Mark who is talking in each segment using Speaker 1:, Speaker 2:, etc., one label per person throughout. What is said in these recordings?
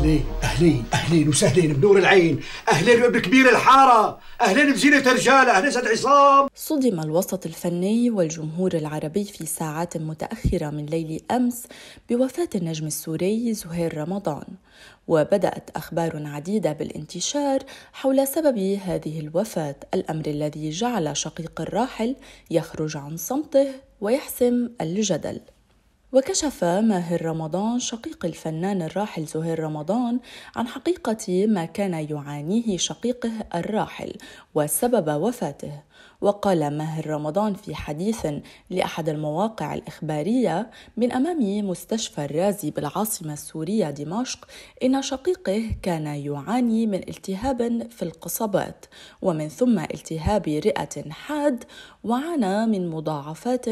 Speaker 1: أهلين أهلين أهلين وسهلين بنور العين أهلين بكبير الحارة أهلين بزينة رجال أهلين سيد عصام صدم الوسط الفني والجمهور العربي في ساعات متأخرة من ليل أمس بوفاة النجم السوري زهير رمضان وبدأت أخبار عديدة بالانتشار حول سبب هذه الوفاة الأمر الذي جعل شقيق الراحل يخرج عن صمته ويحسم الجدل وكشف ماهر رمضان شقيق الفنان الراحل زهير رمضان عن حقيقة ما كان يعانيه شقيقه الراحل وسبب وفاته وقال ماهر رمضان في حديث لأحد المواقع الإخبارية من أمام مستشفى الرازي بالعاصمة السورية دمشق إن شقيقه كان يعاني من التهاب في القصبات ومن ثم التهاب رئة حاد وعانى من مضاعفات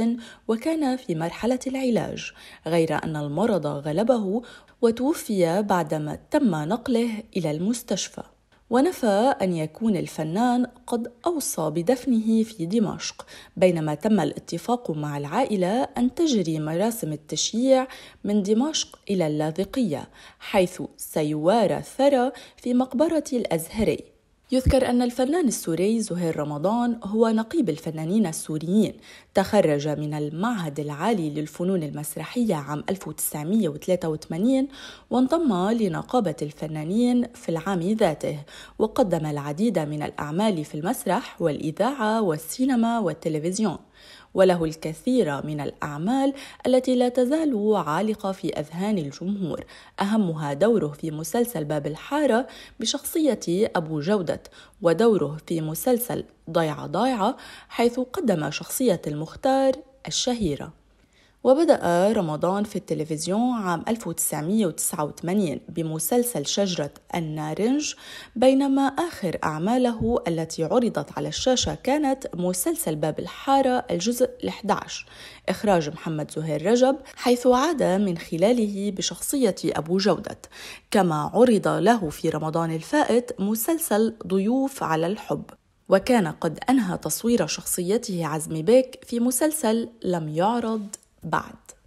Speaker 1: وكان في مرحلة العلاج غير أن المرض غلبه وتوفي بعدما تم نقله إلى المستشفى ونفى أن يكون الفنان قد أوصى بدفنه في دمشق بينما تم الاتفاق مع العائلة أن تجري مراسم التشييع من دمشق إلى اللاذقية حيث سيوارى الثرى في مقبرة الأزهري يذكر أن الفنان السوري زهير رمضان هو نقيب الفنانين السوريين تخرج من المعهد العالي للفنون المسرحية عام 1983 وانضم لنقابة الفنانين في العام ذاته وقدم العديد من الأعمال في المسرح والإذاعة والسينما والتلفزيون وله الكثير من الأعمال التي لا تزال عالقة في أذهان الجمهور أهمها دوره في مسلسل باب الحارة بشخصية أبو جودة تجدد ودوره في مسلسل ضيعة ضايعة حيث قدم شخصية المختار الشهيرة وبدأ رمضان في التلفزيون عام 1989 بمسلسل شجرة النارنج بينما آخر أعماله التي عرضت على الشاشة كانت مسلسل باب الحارة الجزء 11 إخراج محمد زهير رجب حيث عاد من خلاله بشخصية أبو جودة كما عرض له في رمضان الفائت مسلسل ضيوف على الحب وكان قد أنهى تصوير شخصيته عزمي بيك في مسلسل لم يعرض bad